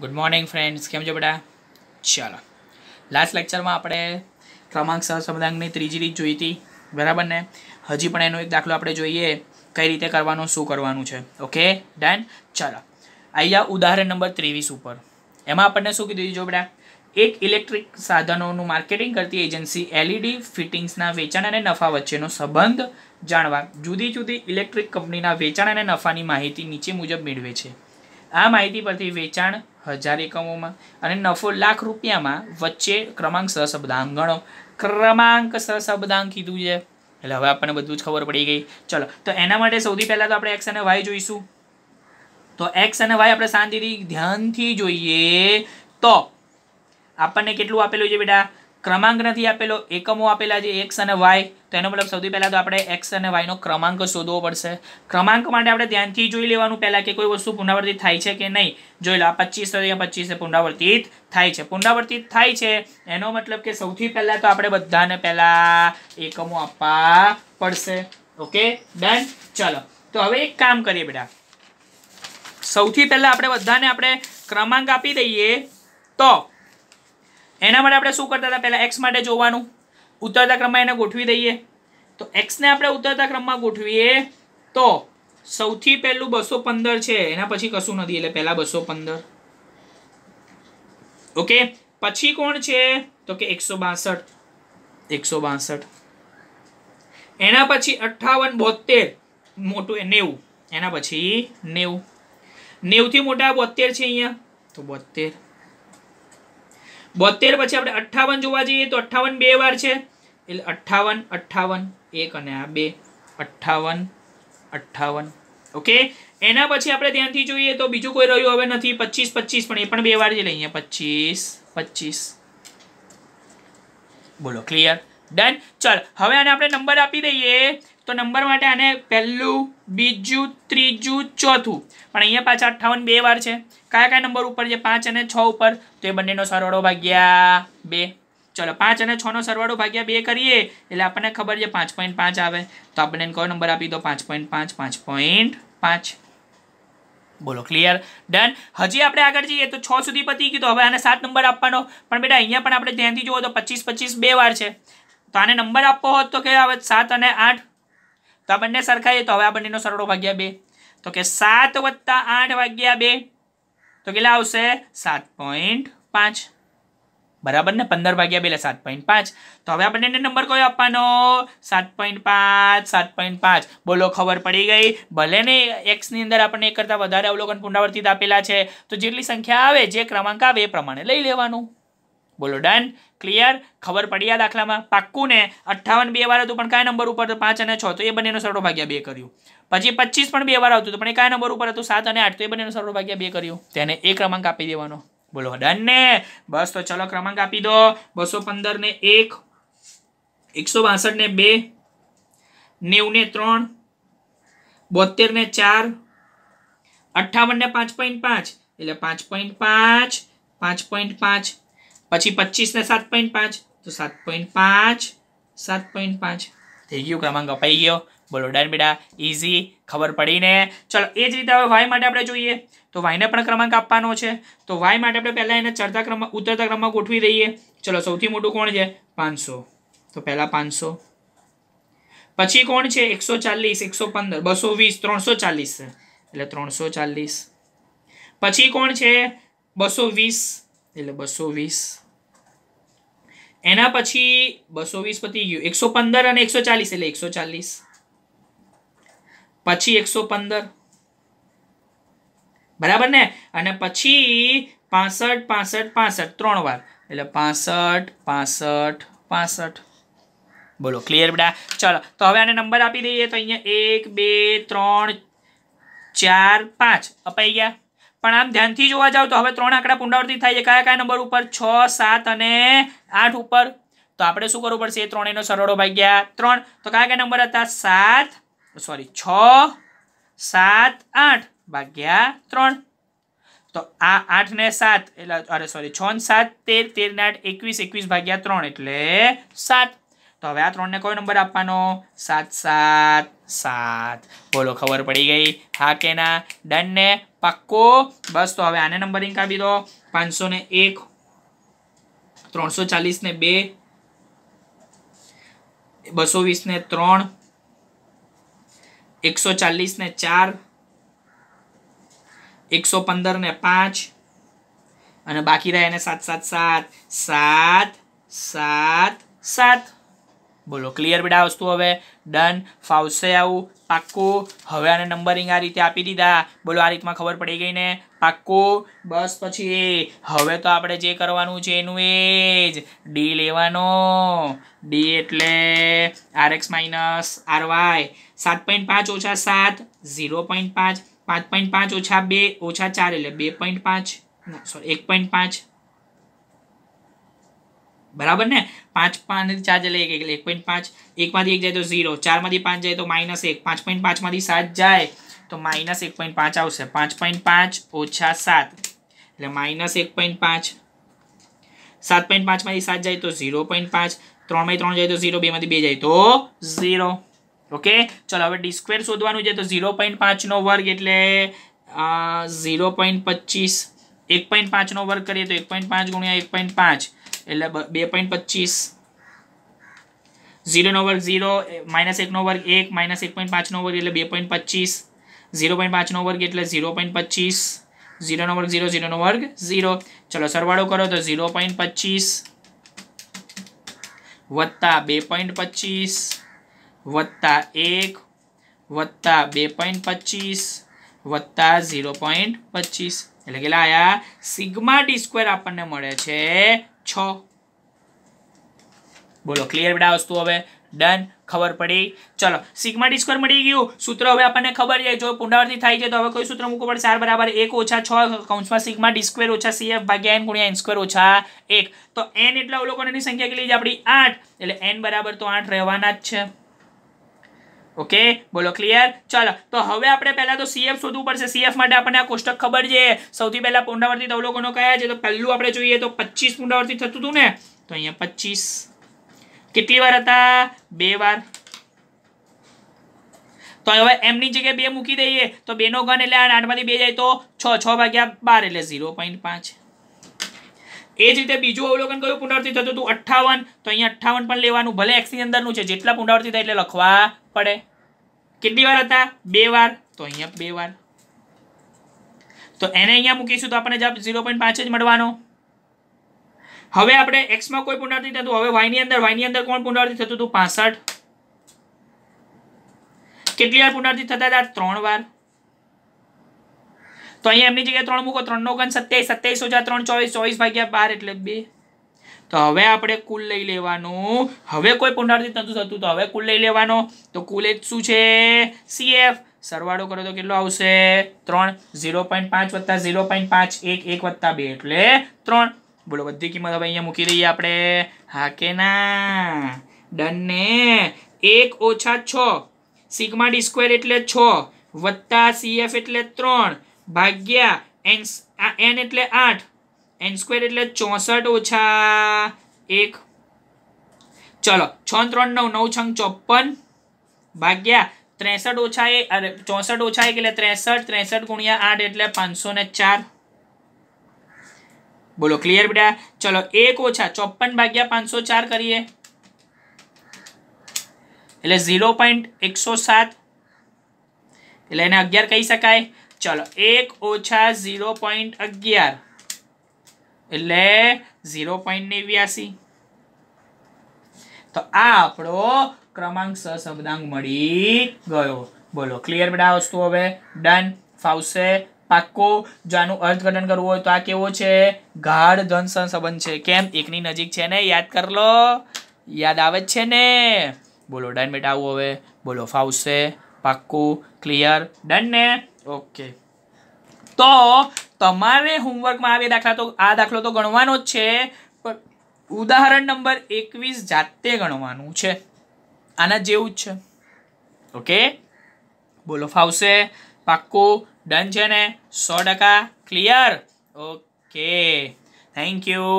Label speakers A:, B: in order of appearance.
A: good morning friends કેમ છો બેટા ચાલો લાસ્ટ લેક્ચરમાં આપણે ક્રમાંક સહસંબંધાંકની ત્રીજી રીત જોઈ હતી બરાબર ને હજી પણ એનો એક દાખલો આપણે જોઈએ કઈ રીતે કરવાનું શું કરવાનું છે ઓકે ડન ચાલો અહીંયા ઉદાહરણ નંબર ત્રેવીસ ઉપર એમાં આપણને શું કીધું જો બેટા એક ઇલેક્ટ્રિક સાધનોનું માર્કેટિંગ કરતી એજન્સી એલઈડી e ફિટિંગ્સના વેચાણ અને નફા વચ્ચેનો સંબંધ જાણવા જુદી જુદી ઇલેક્ટ્રિક કંપનીના વેચાણ અને નફાની માહિતી નીચે મુજબ મેળવે છે આ માહિતી પરથી વેચાણ હજાર એકમોમાં અને નફો લાખ રૂપિયામાં વચ્ચે ક્રમાંક સહશબ્દાંક ગણો ક્રમાંક સહશબ્દાંક કીધું છે એટલે હવે આપણને બધું જ ખબર પડી ગઈ ચલો તો એના માટે સૌથી પહેલાં તો આપણે એક્સ અને વાય જોઈશું તો એક્સ અને વાય આપણે શાંતિથી ધ્યાનથી જોઈએ તો આપણને કેટલું આપેલું છે બેટા ક્રમાંક નથી આપેલો એકમો આપેલા છે એક્સ અને વાય તો એનો મતલબ સૌથી પહેલાં તો આપણે એક્સ અને વાયનો ક્રમાંક શોધવો પડશે ક્રમાંક માટે આપણે ધ્યાનથી જોઈ લેવાનું પહેલાં કે કોઈ વસ્તુ પુનરાવર્તિત થાય છે કે નહીં જોઈ લો આ પચીસ અહીંયા પચીસ પુનરાવર્તિત થાય છે પુનરાવર્તિત થાય છે એનો મતલબ કે સૌથી પહેલાં તો આપણે બધાને પહેલાં એકમો આપવા પડશે ઓકે ડન ચલો તો હવે એક કામ કરીએ બેટા સૌથી પહેલાં આપણે બધાને આપણે ક્રમાંક આપી દઈએ તો એના માટે આપણે શું કરતા હતા પહેલાં એક્સ માટે જોવાનું ઉતરતા ક્રમમાં એને ગોઠવી દઈએ તો એક્સને આપણે ઉતરતા ક્રમમાં ગોઠવીએ તો સૌથી પહેલું બસો પંદર છે એના પછી કશું નથી એટલે પહેલાં બસો પંદર ઓકે પછી કોણ છે તો કે એકસો બાસઠ એકસો બાસઠ એના પછી અઠ્ઠાવન બોતેર મોટું નેવું એના પછી નેવું નેવથી મોટા બોતેર છે અહીંયા તો બોતેર બોતેર પછી આપણે અઠ્ઠાવન જોવા જઈએ તો અઠ્ઠાવન બે વાર છે એટલે અઠ્ઠાવન અઠ્ઠાવન એક અને આ બે અઠ્ઠાવન અઠ્ઠાવન ઓકે એના પછી આપણે ધ્યાનથી જોઈએ તો બીજું કોઈ રહ્યું હવે નથી પચીસ પચીસ પણ એ પણ બે વાર છે લઈએ અહીંયા પચીસ પચીસ બોલો ક્લિયર ડન ચાલ હવે આને આપણે નંબર આપી દઈએ તો નંબર માટે આને પહેલું બીજું ત્રીજું ચોથું પણ અહીંયા પાછા અઠ્ઠાવન બે વાર છે કયા કયા નંબર ઉપર છે પાંચ અને છ ઉપર તો એ બંનેનો સરવાળો ભાગ્યા બે ચલો પાંચ અને છનો સરવાળો ભાગ્યા બે કરીએ એટલે આપણને ખબર છે પાંચ પોઈન્ટ પાંચ આવે તો આપણને કયો નંબર આપી દો પાંચ પોઈન્ટ પાંચ પાંચ પોઈન્ટ પાંચ બોલો ક્લિયર ડન હજી આપણે આગળ જઈએ તો છ સુધી પતી ગયું તો હવે આને સાત નંબર આપવાનો પણ બેટા અહીંયા પણ આપણે ધ્યાનથી જોવો તો પચીસ પચીસ બે વાર છે તો આને નંબર આપવો હોત તો કે આવે સાત અને આઠ તો આ બંને સરખાઈએ તો હવે આ બંનેનો સરળો ભાગ્યા બે તો કે સાત વત્તા આઠ વાગ્યા બે તો કેટલા આવશે સાત પોઈન્ટ પાંચ બરાબર ને પંદર વાગ્યા બે એટલે સાત પોઈન્ટ પાંચ તો હવે આ બંનેને નંબર કયો આપવાનો સાત પોઈન્ટ પાંચ સાત પોઈન્ટ પાંચ બોલો ખબર પડી ગઈ ભલે ને એક્સની અંદર આપણને એક કરતાં વધારે અવલોકન પુનરાવર્તિત આપેલા છે તો જેટલી સંખ્યા આવે જે ક્રમાંક આવે એ પ્રમાણે લઈ લેવાનું બોલો ડન ક્લિયર ખબર પડી આ દાખલામાં પાક્કું ને અઠ્ઠાવન બે વાર હતું પણ કયા નંબર ઉપર હતું પાંચ અને છ તો એ બંનેનો સરળો ભાગ્યા બે કર્યું પછી પચીસ પણ બે વાર આવતું હતું પણ એ કયા નંબર ઉપર હતું સાત અને આઠ તો એ બંનેનો સરળો ભાગ્યા બે કર્યું તેને એ ક્રમાંક આપી દેવાનો બોલો ડન ને બસ તો ચલો ક્રમાંક આપી દો બસો પંદર ને એક એકસો બાસઠ ને બે નેવું ને ત્રણ બોતેર ને ચાર અઠ્ઠાવન ને પાંચ પોઈન્ટ પાંચ એટલે પાંચ પોઈન્ટ પાંચ પાંચ પોઈન્ટ પાંચ પછી પચીસને સાત પોઈન્ટ પાંચ તો સાત પોઈન્ટ પાંચ સાત પોઈન્ટ પાંચ થઈ ગયું ક્રમાંક અપાઈ ગયો બોલો ડન બેટા ઇઝી ખબર પડીને ચલો એ જ રીતે હવે વાય માટે આપણે જોઈએ તો વાયને પણ ક્રમાંક આપવાનો છે તો વાય માટે આપણે પહેલાં એને ચડતા ક્રમમાં ઉતરતા ક્રમમાં ગોઠવી દઈએ ચલો સૌથી મોટું કોણ છે પાંચસો તો પહેલાં પાંચસો પછી કોણ છે એકસો ચાલીસ એકસો પંદર બસો વીસ ત્રણસો ચાલીસ એટલે ત્રણસો ચાલીસ પછી કોણ છે બસો વીસ એટલે બસો વીસ એના પછી બસો વીસ પતી ગયું એકસો પંદર અને એકસો ચાલીસ એટલે એકસો ચાલીસ પછી એકસો પંદર બરાબર ને અને પછી પાસઠ પાસઠ પાસઠ ત્રણ વાર એટલે પાસઠ પાસઠ પાસઠ બોલો ક્લિયર બેટા ચલો તો હવે આને નંબર આપી દઈએ તો અહીંયા એક બે ત્રણ ચાર પાંચ અપાઈ ગયા પણ આમ ધ્યાનથી જોવા જાવ તો હવે ત્રણ આંકડા પુનરાવર્તિત થાય છે કયા કયા નંબર ઉપર છ સાત અને આઠ ઉપર તો આપણે શું કરવું પડશે એ ત્રણેયનો સરવાળો ભાગ્યા ત્રણ તો કયા કયા નંબર હતા સાત સોરી છ સાત આઠ ભાગ્યા ત્રણ તો આ આઠ ને સાત એટલે અરે સોરી છ ને સાત તેર તેર ને આઠ એકવીસ એકવીસ ભાગ્યા ત્રણ એટલે સાત તો હવે આ ત્રણને કયો નંબર આપવાનો સાત સાત સાત બોલો ખબર પડી ગઈ હા કે ના ડન ને પક્કો બસ તો હવે આને નંબરિંગ કાપી દો પાંચસો ને એક ત્રણસો ચાલીસ ને બે બસો વીસ ને ત્રણ એકસો ચાલીસ ને ચાર એકસો પંદર ને પાંચ અને બાકી રહ્યા એને સાત સાત સાત સાત સાત સાત બોલો ક્લિયર બેટા વસ્તુ હવે ડન ફાવશે આવું પાક્કું હવે આને નંબરિંગ આ રીતે આપી દીધા બોલો આ રીતમાં ખબર પડી ગઈ ને પાક્કું બસ પછી હવે તો આપણે જે કરવાનું છે એનું એ જ ડી લેવાનો ડી એટલે R X minus R Y સાત પોઈન્ટ પાંચ ઓછા સાત ઝીરો પોઈન્ટ પાંચ પાંચ પોઈન્ટ પાંચ ઓછા બે ઓછા ચાર એટલે બે પોઈન્ટ પાંચ સોરી એક પોઈન્ટ પાંચ બરાબર ને પાંચ પાંચમાંથી ચાર જાય એક એટલે એક પોઈન્ટ પાંચ એકમાંથી એક જાય તો ઝીરો ચારમાંથી પાંચ જાય તો માઇનસ એક પાંચ પોઈન્ટ પાંચમાંથી સાત જાય તો માઇનસ એક પોઈન્ટ પાંચ આવશે પાંચ પોઈન્ટ પાંચ ઓછા સાત એટલે માઇનસ એક પોઈન્ટ પાંચ સાત પોઈન્ટ પાંચમાંથી સાત જાય તો ઝીરો પોઈન્ટ પાંચ ત્રણમાંથી ત્રણ જાય તો ઝીરો બેમાંથી બે જાય તો ઝીરો ઓકે ચલો હવે ડિસ્કવેર શોધવાનું છે તો ઝીરો પોઈન્ટ પાંચનો વર્ગ એટલે ઝીરો પોઈન્ટ પચીસ એક પોઈન્ટ પાંચનો વર્ગ કરીએ તો એક પોઈન્ટ પાંચ ગુણ્યા એક પોઈન્ટ પાંચ એટલે બે પોઈન્ટ પચીસ ઝીરોનો વર્ગ ઝીરો માઇનસ એકનો વર્ગ એક માઇનસ એક પોઈન્ટ પાંચનો વર્ગ એટલે બે પોઈન્ટ પચીસ ઝીરો પોઈન્ટ પાંચનો વર્ગ એટલે ઝીરો પોઈન્ટ પચીસ ઝીરોનો વર્ગ ઝીરો ઝીરોનો વર્ગ ઝીરો ચલો સરવાળો કરો તો ઝીરો પોઈન્ટ પચીસ વત્તા બે પોઈન્ટ પચીસ વત્તા એક વત્તા બે પોઈન્ટ પચીસ વત્તા ઝીરો પોઈન્ટ પચીસ એટલે કેટલા આયા સિગ્મા ડી સ્ક્વેર આપણને મળે છે છ બોલો ક્લિયર બેટા વસ્તુ હવે ડન ખબર પડી ચલો સિગ્મા ડી સ્ક્વેર મળી ગયું સૂત્ર હવે આપણને ખબર છે જો પુનરાવર્તિત થાય છે તો હવે કોઈ સૂત્ર મૂકવું પડે ચાર બરાબર એક ઓછા છ કૌંસમાં સિગ્મા ડી સ્ક્વેર ઓછા સીએફ ભાગ્યા એન ગુણ્યા એન સ્ક્વેર ઓછા એક તો એન એટલા અવલોકનની સંખ્યા કેટલી છે આપણી આઠ એટલે એન બરાબર તો આઠ રહેવાના જ છે ઓકે બોલો ક્લિયર ચાલો તો હવે આપણે પહેલાં તો સીએફ શોધવું પડશે સીએફ માટે આપણને આ કોષ્ટક ખબર છે સૌથી પહેલાં પુનરાવર્તિત અવલોકનો કયા છે તો પહેલું આપણે જોઈએ તો પચીસ પુનરાવર્તિત થતું હતું ને તો અહીંયા પચીસ કેટલી વાર હતા બે વાર તો હવે એમની જગ્યાએ બે મૂકી દઈએ તો બેનો ઘન એટલે આઠમાંથી બે જાય તો છ છ ભાગ્યા બાર એટલે ઝીરો પોઈન્ટ પાંચ એ જ રીતે બીજું અવલોકન કયું પુનરાવર્તિત થતું હતું અઠ્ઠાવન તો અહીંયા અઠ્ઠાવન પણ લેવાનું ભલે એક્સની અંદરનું છે જેટલા પુનરાવર્તિત થાય એટલે લખવા પડે કેટલી વાર હતા બે વાર તો અહીંયા બે વાર તો એને અહીંયા મૂકીશું તો આપણને જવાબ ઝીરો પોઈન્ટ પાંચ જ મળવાનો હવે આપણે એક્સમાં કોઈ પુનરાવર્તિત થતું હવે વાયની અંદર વાયની અંદર કોણ પુનરાવર્તિત થતું હતું પાસઠ કેટલી વાર પુનરાવર્તિત થતા હતા ત્રણ વાર તો અહીંયા એમની જગ્યાએ ત્રણ મૂકો ત્રણનો ગણ સત્યાવીસ સત્યાવીસ હજાર ત્રણ ચોવીસ ચોવીસ ભાગ્યા બાર એટલે બે તો હવે આપણે કુલ લઈ લેવાનું હવે કોઈ પુનરાવર્તિત નથી થતું તો હવે કુલ લઈ લેવાનો તો કુલ એ શું છે સીએફ સરવાળો કરો તો કેટલો આવશે ત્રણ ઝીરો પોઈન્ટ પાંચ વત્તા ઝીરો પોઈન્ટ પાંચ એક એક વત્તા બે એટલે ત્રણ બોલો બધી કિંમત હવે અહીંયા મૂકી દઈએ આપણે હા કે ના ડન ને એક ઓછા છ સિગ્મા ડી સ્ક્વેર એટલે છ વત્તા સીએફ એટલે ત્રણ ભાગ્યા એન્સ એન એટલે આઠ એન સ્ક્વેર એટલે ચોસઠ ઓછા એક ચલો છ ત્રણ નવ નવ છ ચોપન ભાગ્યા ત્રેસઠ ઓછા એ અરે ચોસઠ ઓછા એક એટલે ત્રેસઠ ત્રેસઠ ગુણ્યા આઠ એટલે પાંચસો ને ચાર બોલો ક્લિયર બેટા ચલો એક ઓછા ચોપન ભાગ્યા પાંચસો ચાર કરીએ એટલે ઝીરો પોઈન્ટ એકસો સાત એટલે એને અગિયાર કહી શકાય ચલો એક ઓછા ઝીરો પોઈન્ટ અગિયાર એટલે ઝીરો પોઈન્ટ નેવ્યાસી તો આ આપણો ક્રમાંક સહસંબંધાંક મળી ગયો બોલો ક્લિયર બધા વસ્તુ હવે ડન ફાવશે પાક્કો જો આનું અર્થઘટન કરવું હોય તો આ કેવો છે ગાઢ ધન સંબંધ છે કેમ એકની નજીક છે ને યાદ કરલો યાદ આવે જ છે ને બોલો ડન બેટા આવું હવે બોલો ફાવશે પાક્કું ક્લિયર ડન ને ઓકે તો તમારે હોમવર્કમાં આવે દાખલા તો આ દાખલો તો ગણવાનો જ છે પણ ઉદાહરણ નંબર એકવીસ જાતે ગણવાનું છે આના જેવું જ છે ઓકે બોલો ફાવશે પાક્કું ડન છે ને સો ટકા ક્લિયર ઓકે થેન્ક યુ